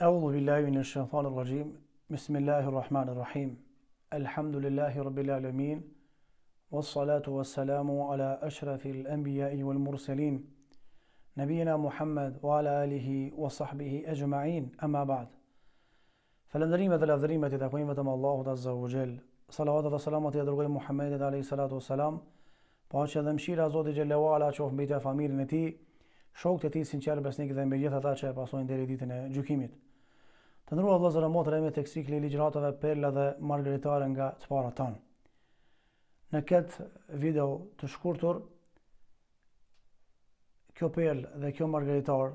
أعوذ بالله من الشيطان الرجيم بسم الله الرحمن الرحيم الحمد لله رب العالمين والصلاة والسلام على أشرف الأنبياء والمرسلين نبينا محمد وعلى آله وصحبه أجمعين أما بعد فلن دريمة فلندريمة الأفدريمة تقويمة الله عز وجل صلوات سلامت در گوی محمد علیه صلوات و سلام پاچه دمشیر از زود جل و علا چوف بیت فامیل نتی shokët e tij sinqer besnik dhe me gjithë ata që e pasojnë deri ditën e gjykimit. Të ndrua Allah zërë motër e me të kësikli ligjratove perla dhe margaritare nga të para tanë. Në këtë video të shkurtur, kjo pel dhe kjo margaritar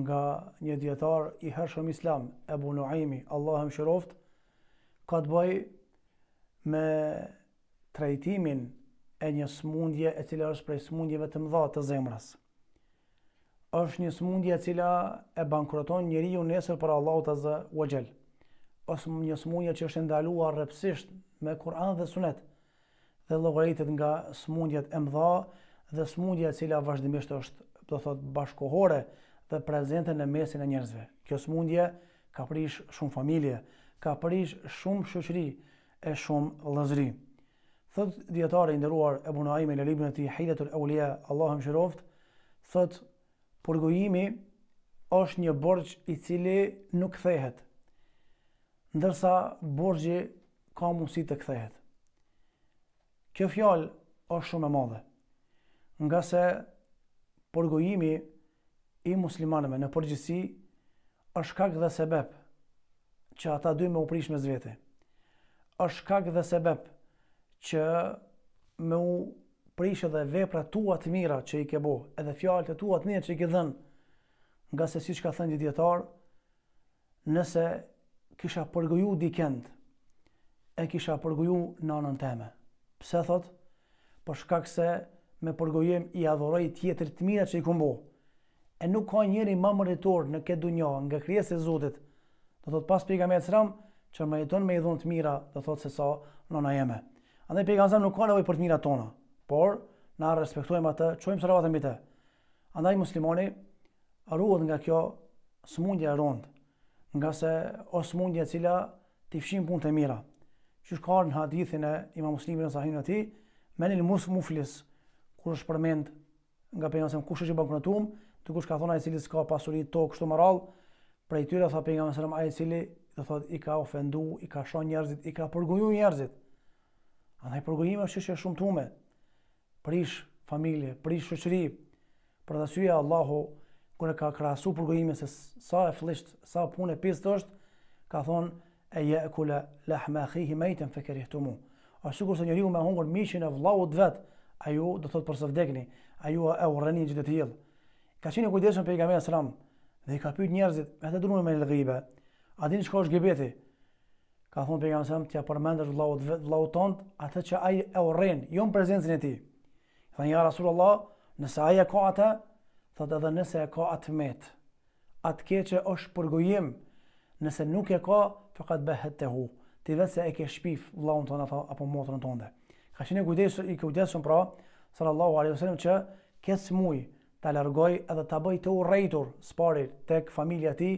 nga një dietar i hershëm islam, Ebu Nuaimi, Allah e më shiroft, ka të bëj me trajtimin e një smundje e cila është prej smundjeve të mëdha të zemrës është një smundje cila e bankroton njëri ju nesër për Allahu të zë u e është një smundje që është ndaluar rëpsisht me Kur'an dhe Sunet dhe llogaritet nga smundjet e mëdha dhe smundje cila vazhdimisht është do thot bashkohore dhe prezente në mesin e njerëzve. Kjo smundje ka prish shumë familje, ka prish shumë shëqëri e shumë lëzri. Thot djetare i nderuar e bunaime në libën e ti hejletur e ulje Allah thot Purgojimi është një borgj i cili nuk kthehet. Ndërsa borgji ka mundësi të kthehet. Kjo fjalë është shumë e madhe. Nga se përgojimi i muslimanëve në përgjësi është kak dhe sebep që ata dy me uprish me zvete. është kak dhe sebep që me u prish edhe vepra tua të mira që i ke bo, edhe fjallët e tua të mira që i ke dhenë, nga se si që ka thënë një nëse kisha di dikend, e kisha përgëju nanën teme. Pse thot? Për shkak se me përgojim i adhoroj tjetër të mira që i kumbo. E nuk ka njëri ma mëritor në këtë dunja nga krijesa e zotit, Do thot pas pika me e cram, që me me i dhunë të mira, dhe thot se sa nëna jeme. Andaj pejgamberi nuk ka nevoj për të mira tona por na respektojmë atë, çojmë sallavat mbi të. Andaj muslimani ruhet nga kjo smundje e rond, nga se o smundje e cila ti fshin punë të mira. Qysh ka në hadithin e Imam Muslimi në Sahihun e tij, men el mus muflis, kur është përmend nga pejgamberi kush është i bankrotum, ti kush ka thonë ai i cili s'ka pasuri to kështu më radh, për i tyra tha pejgamberi selam ai i cili do thot i ka ofendu, i ka shon njerëzit, i ka përgojuar njerëzit. Andaj përgojimi është çështje shumë tume, prish familje, prish shoqëri. Për ta syja Allahu kur e ka krahasu përgojime se sa e fillisht, sa punë pistë është, ka thonë e yakula lahma kule lehme khihi me item A shukur se njëriu me hungur mishin e vlaut vet, a ju do thot për së vdekni, a ju e u rëni gjithë të tjilë. Ka qenë i pejgamberi për i gamea dhe i ka pyet njerëzit, a të durmë me lëgjibe, a din shkosh është gjebeti. Ka thonë për i gamea sëlam, tja përmendër vlaut, vlaut tontë, atë që ai e urrën, rëni, jo në prezencin e ti. Thënë, ja Rasulullah, nëse aje ka ata, thot edhe nëse e ka atë metë. Atë keqe është përgojim, nëse nuk e ka, fëkat behet të hu. Ti vetë se e ke shpif, vlaun tonë apo motërën tonë Ka qenë kujdesu i kujdesshëm pra, sallallahu alaihi wasallam që kesë muj ta largoj edhe ta bëj të urrëtur spari tek familja e tij,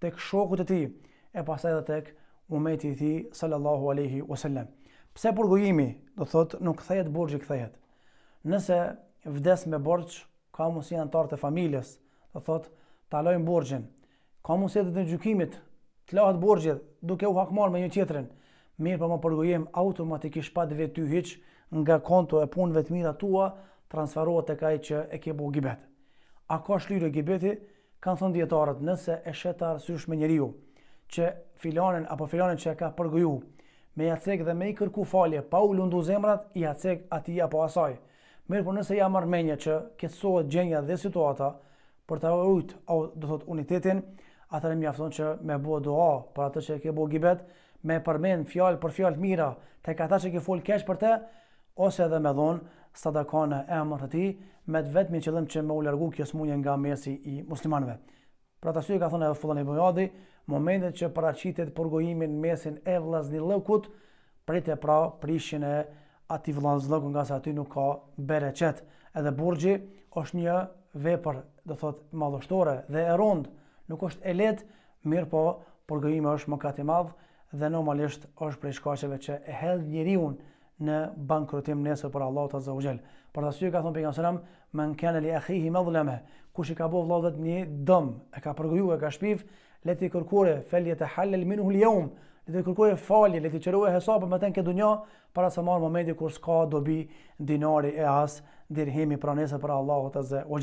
tek shokut e tij, e pastaj edhe tek umeti i tij sallallahu alaihi wasallam. Pse burgojimi, do thot nuk kthehet burxhi kthehet. Nëse vdes me borç, ka mundsi antar të familjes, do thot, ta lojm borxhin. Ka mundsi të të gjykimit, të lahet borxhi duke u hakmar me një tjetrin. Mirë, po më përgojem automatikisht pa vetë ty hiç nga konto e punëve të mira tua, transferohet tek ai që e ke bogu gibet. A ka shlyer gibeti? Kan thon dietarët, nëse e shet arsysh me njeriu që filanën apo filanën që e ka përgoju, me jacek dhe me i kërku falje, pa u lundu zemrat, i jacek ati apo asaj. Mirë për po nëse jam Armenja që kjetësohet gjenja dhe situata për të rujt, au, do thot, unitetin, atër e mjafton që me bua doa për atë që ke bua gibet, me përmen fjalë për fjalë mira të këta që ke full kesh për te, ose edhe me dhonë sadaka në emër të ti, me të vetëmi qëllim që me u largu kjo smunje nga mesi i muslimanëve. Për të syrë ka thonë e fullan i bëjadi, momentet që paracitet përgojimin mesin e një lëkut, prit e pra prishin e ati vlanzlëku nga se aty nuk ka bereqet. Edhe borgji është një vepër, do thot, madhështore dhe e rond, nuk është e let, mirë po, përgëjime është më kati madhë dhe normalisht është prej shkacheve që e hedh njeriun në bankrotim nesër për Allah të zaujel. Për të syrë ka thonë për nga sëram, më në kene li e khihi me dhuleme, kush i ka bo vlazet një dëm, e ka përgëju e ka shpiv, leti kërkure, felje të halle minuhu li dhe kërkoje falje, le të qeruje hesapë me ten këtë dunja, para se marë momenti kur s'ka dobi dinari e as dirhemi pranese për Allahu të zë o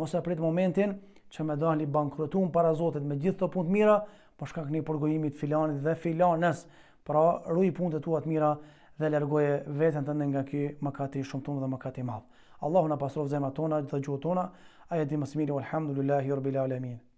Mos e prit momentin që me dali bankrotun para Zotit me gjithë të punë të mira, po shkak një përgojimit filanit dhe filanës, pra rruj punë të tuat mira dhe lërgoje vetën të ndë nga ky më kati shumë tunë dhe më kati madhë. Allahu në pasrof zema tona dhe gjuhë tona, aja më smiri, alhamdulillahi, alamin.